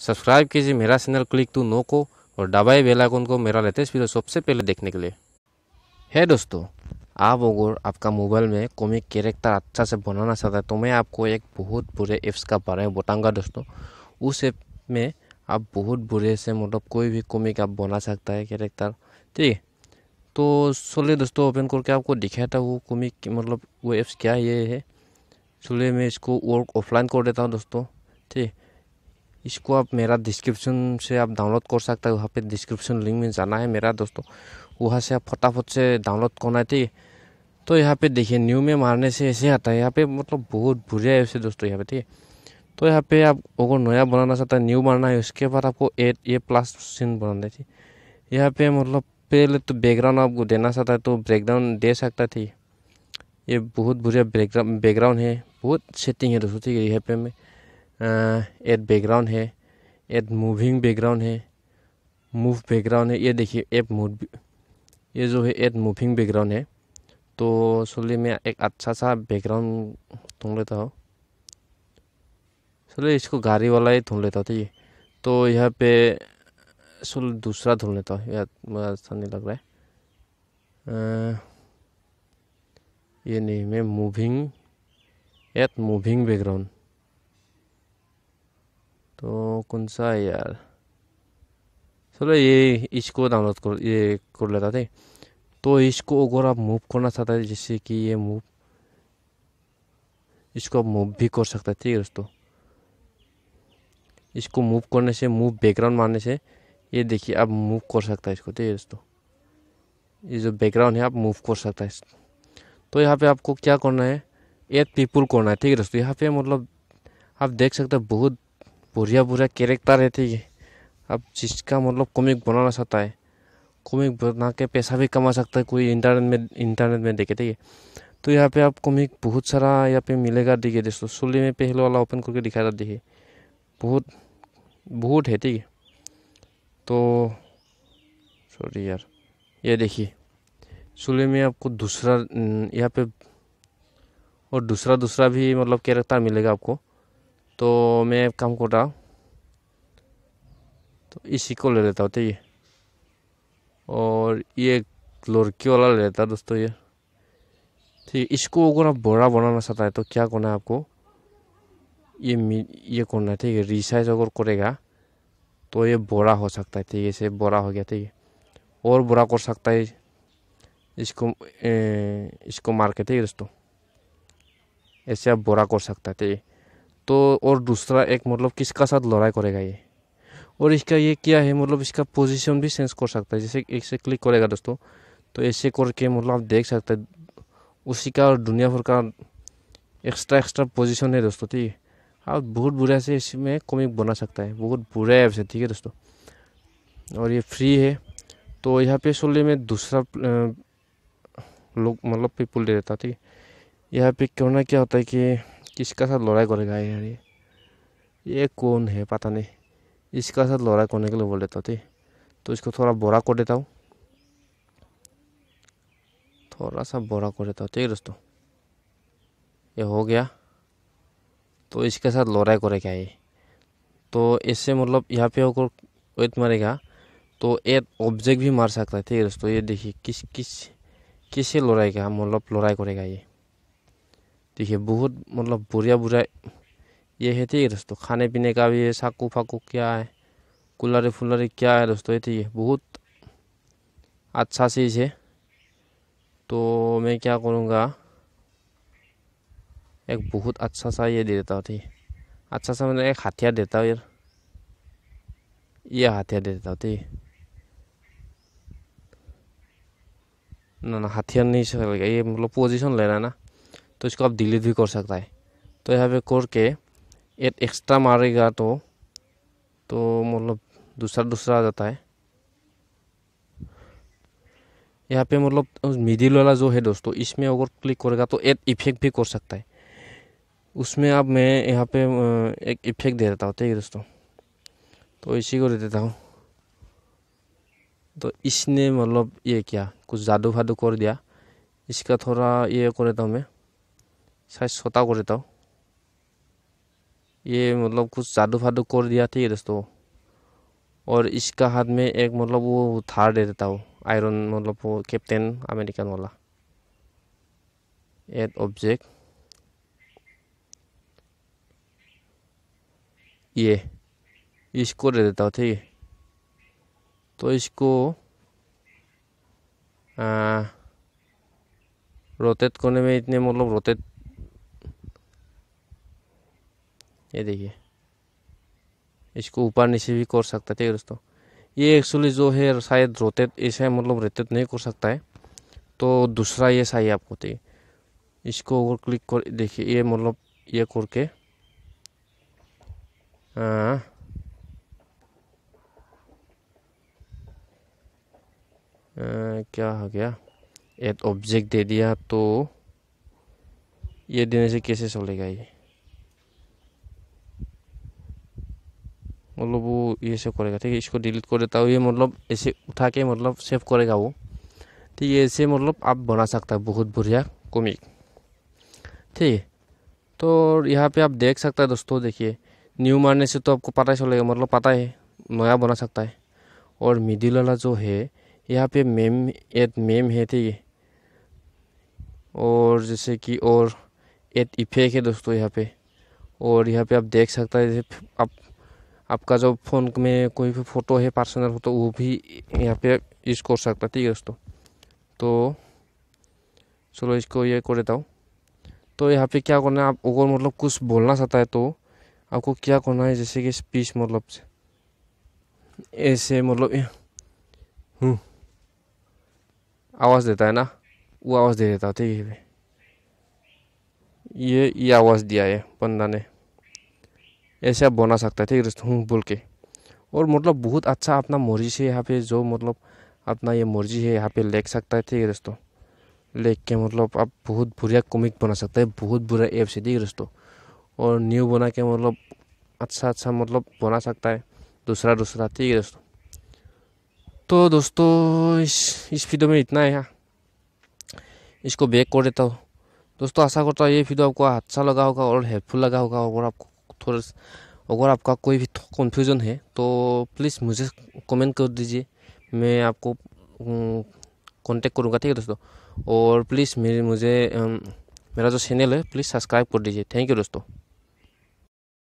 Subscribe कीजिए मेरा channel click to know को और दबाए बेलाइकोन को मेरा लेटेस्ट वीडियो सबसे पहले देखने के लिए है दोस्तों आप अगर आपका मोबाइल में कॉमिक कैरेक्टर अच्छा से बनाना चाहता है तो मैं आपको एक बहुत बुरे ऐप्स का बारे में बताऊँगा दोस्तों उस ऐप में आप बहुत बुरे से मतलब कोई भी कॉमिक आप बना सकता है कैरेक्टर ठीक है तो चलिए दोस्तों ओपन करके आपको था वो कॉमिक मतलब वो ऐप्स क्या ये है चलिए मैं इसको वर्क ऑफलाइन कर देता हूँ दोस्तों ठीक इसको आप मेरा डिस्क्रिप्शन से आप डाउनलोड कर सकते हैं वहाँ पे डिस्क्रिप्शन लिंक में जाना है मेरा दोस्तों वहाँ से आप फटाफट से डाउनलोड करना थी तो यहाँ पे देखिए न्यू में मारने से ऐसे आता है यहाँ पे मतलब बहुत बुरा है उसे दोस्तों यहाँ पे ठीक तो यहाँ पे आप अगर नया बनाना चाहता है न्यू बनाना है उसके बाद आपको एट ए प्लस सीन बनाना थी यहाँ पे मतलब पहले तो बैकग्राउंड आपको देना चाहता है तो बैकग्राउंड दे सकता थी ये बहुत बुरा बैकग्राउंड बैकग्राउंड है बहुत सेटिंग है दोस्तों ठीक है यहाँ पे मैं एड बैकग्राउंड है एड मूविंग बैकग्राउंड है मूव बैकग्राउंड है ये देखिए एप मूव ये जो है एड मूविंग बैकग्राउंड है तो चलिए मैं एक अच्छा सा बैकग्राउंड ढूंढ लेता हूँ चलिए इसको गाड़ी वाला ही ढूंढ लेता हूँ ठीक है तो यहाँ पे सुल दूसरा ढूंढ लेता हूँ यार बड़ा अच्छा नहीं लग रहा है आ, ये नहीं मैं मूविंग एट मूविंग बैकग्राउंड तो कौन सा है यार चलो ये इसको डाउनलोड कर ये कर लेता थे तो इसको अगर आप मूव करना चाहते हैं जैसे कि ये मूव इसको आप मूव भी कर सकते हैं ठीक है दोस्तों इसको मूव करने से मूव बैकग्राउंड मारने से ये देखिए आप मूव कर सकता है इसको ठीक है दोस्तों ये जो बैकग्राउंड है आप मूव कर सकता है तो यहाँ पे आपको क्या करना है एट पीपल करना है ठीक है दोस्तों यहाँ पे मतलब आप देख सकते हैं बहुत बढ़िया बढ़िया कैरेक्टर रहते है अब जिसका मतलब कॉमिक बनाना चाहता है कॉमिक बना के पैसा भी कमा सकता है कोई इंटरनेट में इंटरनेट में देखे ठीक है तो यहाँ पे आप कॉमिक बहुत सारा यहाँ पे मिलेगा देखिए दोस्तों सोलह में पहले वाला ओपन करके दिखा रहा देखिए बहुत बहुत है ठीक है तो सॉरी यार ये देखिए सोलह में आपको दूसरा यहाँ पे और दूसरा दूसरा भी मतलब कैरेक्टर मिलेगा आपको तो मैं एक काम कर रहा हूँ तो इसी को ले लेता हूँ तो ये और ये लड़की वाला ले लेता दोस्तों ये ठीक है इसको अगर आप बड़ा बनाना चाहता है तो क्या करना है आपको ये ये करना है ठीक है रिसाइज अगर करेगा तो ये बड़ा हो सकता है ठीक है इसे बड़ा हो गया ठीक है और बड़ा कर सकता है इसको ए, इसको मार के ठीक है दोस्तों ऐसे आप बड़ा कर सकता है ठीक है तो और दूसरा एक मतलब किसका साथ लड़ाई करेगा ये और इसका ये क्या है मतलब इसका पोजीशन भी चेंज कर सकता है जैसे ऐसे क्लिक करेगा दोस्तों तो ऐसे करके मतलब आप देख सकते हैं उसी का और दुनिया भर का एक्स्ट्रा एक्स्ट्रा पोजीशन है दोस्तों ठीक है आप बहुत बुरे से इसमें कॉमिक बना सकता है बहुत बुरा ऐप से ठीक है दोस्तों और ये फ्री है तो यहाँ पे सोलह में दूसरा लोग मतलब पीपुल दे देता ठीक है यहाँ पे क्यों ना क्या होता है कि किसका साथ लड़ाई करेगा यार ये ये कौन है पता नहीं इसका साथ लड़ाई करने के लिए बोल देता थे तो इसको थोड़ा बोरा कर देता हूँ थोड़ा सा बोरा कर देता हूँ ठीक है दोस्तों ये हो गया तो इसके साथ लड़ाई करेगा ये तो इससे मतलब यहाँ पे होकर वेट मारेगा तो एक ऑब्जेक्ट भी मार सकता है ठीक है दोस्तों ये देखिए किस किस किससे लड़ाई का मतलब लड़ाई करेगा ये देखिए बहुत मतलब बुरा बुरा ये है ठीक है दोस्तों खाने पीने का भी है साकू फाकू क्या है कूलर फूलर क्या है दोस्तों ये ठीक है बहुत अच्छा चीज़ है तो मैं क्या करूँगा एक बहुत अच्छा सा ये दे देता हूँ ठीक अच्छा सा मतलब एक हथियार देता हूँ यार ये हथियार दे देता हूँ ठीक ना ना हथियार नहीं चलेगा ये मतलब पोजीशन रहा है ना तो इसको आप डिलीट भी कर सकता है तो यहाँ पे करके एक एक्स्ट्रा मारेगा तो तो मतलब दूसरा दूसरा आ जाता है यहाँ पे मतलब मिडिल वाला जो है दोस्तों इसमें अगर क्लिक करेगा तो एक इफेक्ट भी कर सकता है उसमें अब मैं यहाँ पे एक इफेक्ट दे देता हूँ ठीक है दोस्तों तो इसी को दे देता हूँ तो इसने मतलब ये क्या कुछ जादू फादू कर दिया इसका थोड़ा ये कर देता हूँ मैं साइज छोटा कर देता हूँ ये मतलब कुछ जादू फादू कर दिया ठीक है दोस्तों और इसका हाथ में एक मतलब वो थार दे देता हूँ आयरन मतलब वो कैप्टन अमेरिकन वाला एड ऑब्जेक्ट ये इसको दे देता हूँ ठीक है तो इसको आ, रोटेट करने में इतने मतलब रोटेट ये देखिए इसको ऊपर नीचे भी कर सकता ठीक है दोस्तों ये एक्चुअली जो है शायद रोते ऐसे मतलब रोटेट तो नहीं कर सकता है तो दूसरा ये चाहिए आपको ठीक इसको और क्लिक कर देखिए ये मतलब ये करके हाँ। क्या हो गया एक ऑब्जेक्ट दे दिया तो ये देने से कैसे चलेगा ये मतलब वो ये सब करेगा ठीक है इसको डिलीट कर देता हूँ ये मतलब ऐसे उठा के मतलब सेव करेगा वो ठीक है ऐसे मतलब आप बना सकता है बहुत बढ़िया कॉमिक ठीक है तो यहाँ पे आप देख सकता है दोस्तों देखिए न्यू मारने से तो आपको पता ही चलेगा मतलब पता है नया बना सकता है और मिडिल वाला जो है यहाँ पे मेम एट मेम है ठीक है और जैसे कि और एट इफेक्ट है दोस्तों यहाँ पे और यहाँ पे आप देख सकता है जैसे आप आपका जो फ़ोन में कोई भी फ़ोटो है पर्सनल फोटो वो भी यहाँ पे यूज़ कर सकता है ठीक है दोस्तों तो चलो इसको ये कर देता हूँ तो यहाँ पे क्या करना है आप अगर मतलब कुछ बोलना चाहता है तो आपको क्या करना है जैसे कि स्पीच मतलब ऐसे मतलब हूँ हम्म। आवाज़ देता है ना वो आवाज़ दे देता ठीक है ये ये आवाज़ दिया है बंदा ने ऐसे आप बना सकते थे हूँ बोल के और मतलब बहुत अच्छा अपना मर्जी से यहाँ पे जो मतलब अपना ये मर्जी है यहाँ पे लेख सकता है ठीक है दोस्तों लेख के मतलब आप बहुत बुरा कॉमिक बना सकते हैं बहुत बुरा ऐप्स है ठीक है दोस्तों और न्यू बना के मतलब अच्छा अच्छा मतलब बना सकता है दूसरा दूसरा ठीक है दोस्तों तो दोस्तों इस इस वीडियो में इतना है इसको बैक कर देता हूँ दोस्तों आशा करता हूँ ये वीडियो आपको अच्छा लगा होगा और हेल्पफुल लगा होगा और आपको थोड़ा अगर आपका कोई भी कन्फ्यूज़न है तो प्लीज़ मुझे कमेंट कर दीजिए मैं आपको कांटेक्ट हम्म, करूँगा ठीक है दोस्तों और प्लीज़ मेरे मुझे मेरा जो चैनल है प्लीज़ सब्सक्राइब कर दीजिए थैंक यू दोस्तों